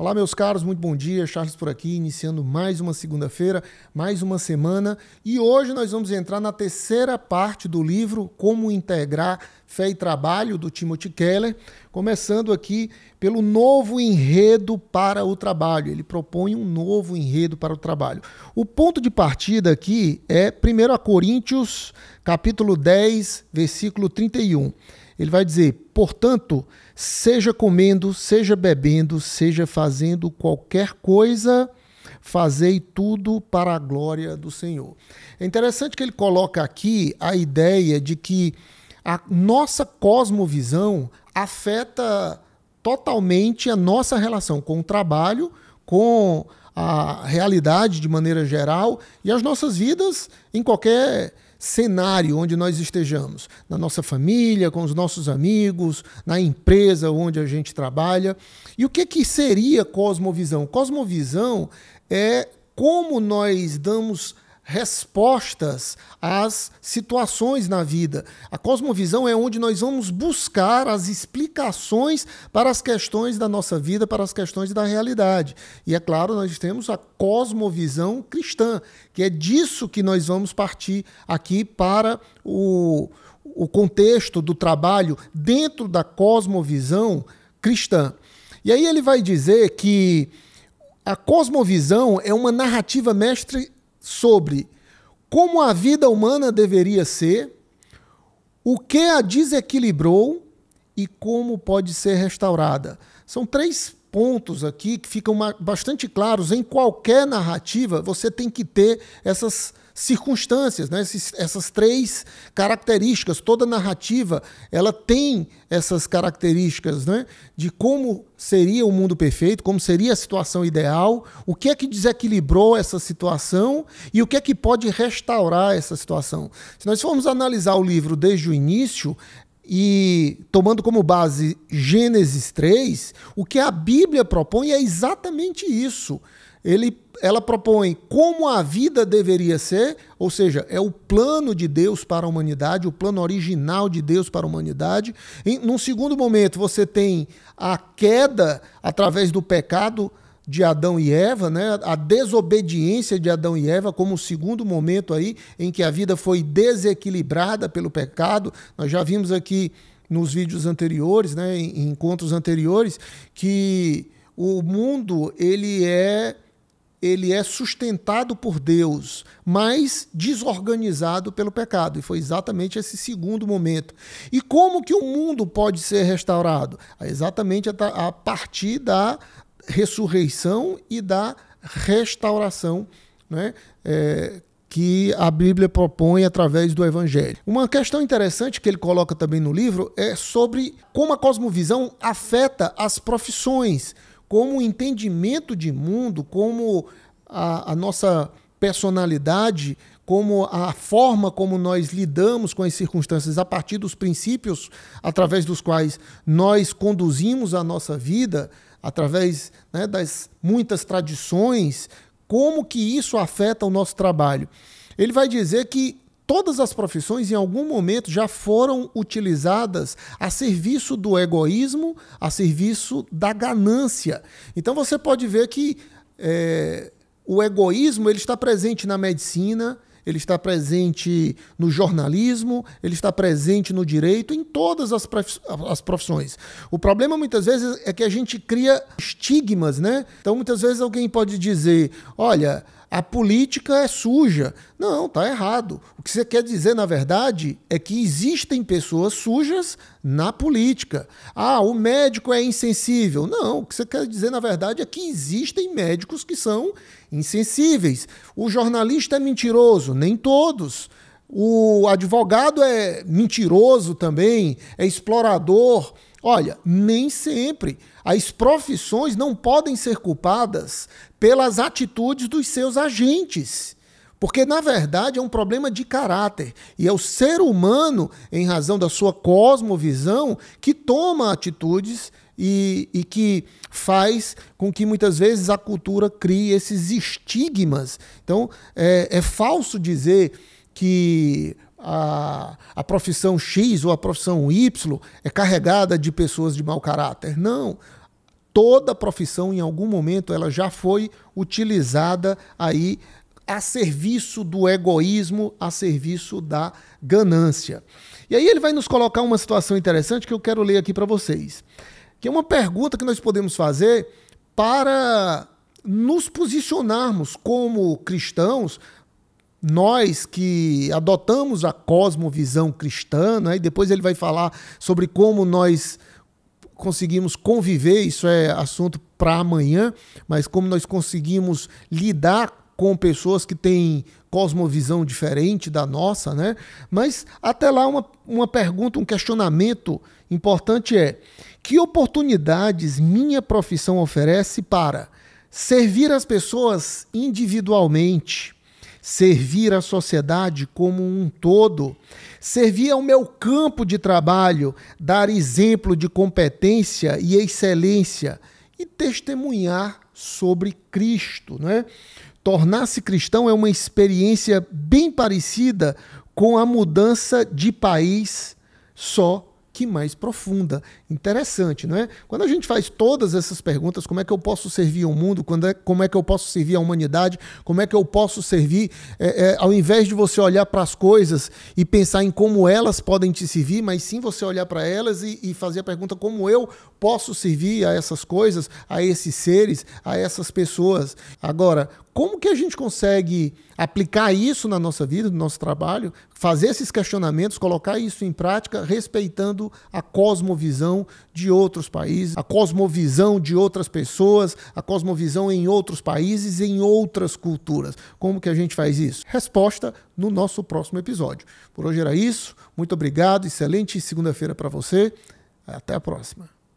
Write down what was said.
Olá, meus caros, muito bom dia. Charles por aqui, iniciando mais uma segunda-feira, mais uma semana. E hoje nós vamos entrar na terceira parte do livro Como Integrar Fé e Trabalho, do Timothy Keller, começando aqui pelo novo enredo para o trabalho. Ele propõe um novo enredo para o trabalho. O ponto de partida aqui é 1 Coríntios, capítulo 10, versículo 31. Ele vai dizer: portanto, seja comendo, seja bebendo, seja fazendo qualquer coisa, fazei tudo para a glória do Senhor. É interessante que ele coloca aqui a ideia de que a nossa cosmovisão afeta totalmente a nossa relação com o trabalho, com a realidade de maneira geral e as nossas vidas em qualquer cenário onde nós estejamos, na nossa família, com os nossos amigos, na empresa onde a gente trabalha. E o que, que seria cosmovisão? Cosmovisão é como nós damos respostas às situações na vida. A cosmovisão é onde nós vamos buscar as explicações para as questões da nossa vida, para as questões da realidade. E é claro, nós temos a cosmovisão cristã, que é disso que nós vamos partir aqui para o, o contexto do trabalho dentro da cosmovisão cristã. E aí ele vai dizer que a cosmovisão é uma narrativa mestre sobre como a vida humana deveria ser, o que a desequilibrou e como pode ser restaurada. São três pontos aqui que ficam bastante claros em qualquer narrativa, você tem que ter essas circunstâncias, né? Essas, essas três características. Toda narrativa ela tem essas características, né? De como seria o mundo perfeito, como seria a situação ideal, o que é que desequilibrou essa situação e o que é que pode restaurar essa situação. Se nós formos analisar o livro desde o início, e tomando como base Gênesis 3, o que a Bíblia propõe é exatamente isso. Ele, ela propõe como a vida deveria ser, ou seja, é o plano de Deus para a humanidade, o plano original de Deus para a humanidade. Em, num segundo momento, você tem a queda através do pecado de Adão e Eva, né? a desobediência de Adão e Eva como o segundo momento aí em que a vida foi desequilibrada pelo pecado. Nós já vimos aqui nos vídeos anteriores, né? em encontros anteriores, que o mundo ele é ele é sustentado por Deus, mas desorganizado pelo pecado. E foi exatamente esse segundo momento. E como que o mundo pode ser restaurado? É exatamente a partir da, ressurreição e da restauração né, é, que a Bíblia propõe através do Evangelho. Uma questão interessante que ele coloca também no livro é sobre como a cosmovisão afeta as profissões, como o entendimento de mundo, como a, a nossa personalidade, como a forma como nós lidamos com as circunstâncias a partir dos princípios através dos quais nós conduzimos a nossa vida através né, das muitas tradições, como que isso afeta o nosso trabalho. Ele vai dizer que todas as profissões em algum momento já foram utilizadas a serviço do egoísmo, a serviço da ganância. Então você pode ver que é, o egoísmo ele está presente na medicina, ele está presente no jornalismo, ele está presente no direito, em todas as, profissões. O problema muitas vezes é que a gente cria estigmas, né? Então muitas vezes alguém pode dizer: olha, a política é suja. Não, tá errado. O que você quer dizer, na verdade, é que existem pessoas sujas na política. Ah, o médico é insensível. Não, o que você quer dizer, na verdade, é que existem médicos que são insensíveis. O jornalista é mentiroso, nem todos. O advogado é mentiroso também, é explorador. Olha, nem sempre. As profissões não podem ser culpadas pelas atitudes dos seus agentes. Porque, na verdade, é um problema de caráter. E é o ser humano, em razão da sua cosmovisão, que toma atitudes e, e, que faz com que muitas vezes a cultura crie esses estigmas. Então, é, é falso dizer que a, a profissão X ou a profissão Y é carregada de pessoas de mau caráter. Não. Toda profissão, em algum momento, ela já foi utilizada aí a serviço do egoísmo, a serviço da ganância. E aí ele vai nos colocar uma situação interessante que eu quero ler aqui para vocês, que é uma pergunta que nós podemos fazer para nos posicionarmos como cristãos nós que adotamos a cosmovisão cristã, né? e depois ele vai falar sobre como nós conseguimos conviver, isso é assunto para amanhã, mas como nós conseguimos lidar com pessoas que têm cosmovisão diferente da nossa, né? Mas até lá uma, uma pergunta, um questionamento importante é: que oportunidades minha profissão oferece para servir as pessoas individualmente? servir a sociedade como um todo, servir ao é meu campo de trabalho, dar exemplo de competência e excelência e testemunhar sobre Cristo, né? Tornar-se cristão é uma experiência bem parecida com a mudança de país só mais profunda. Interessante, não é? Quando a gente faz todas essas perguntas, como é que eu posso servir ao mundo? Quando é, como é que eu posso servir à humanidade? Como é que eu posso servir? É, é, ao invés de você olhar para as coisas e pensar em como elas podem te servir, mas sim você olhar para elas e, e fazer a pergunta como eu posso servir a essas coisas, a esses seres, a essas pessoas. Agora, como que a gente consegue aplicar isso na nossa vida, no nosso trabalho, fazer esses questionamentos, colocar isso em prática, respeitando a cosmovisão de outros países, a cosmovisão de outras pessoas, a cosmovisão em outros países, em outras culturas. Como que a gente faz isso? Resposta no nosso próximo episódio. Por hoje era isso. Muito obrigado. Excelente segunda-feira para você. Até a próxima.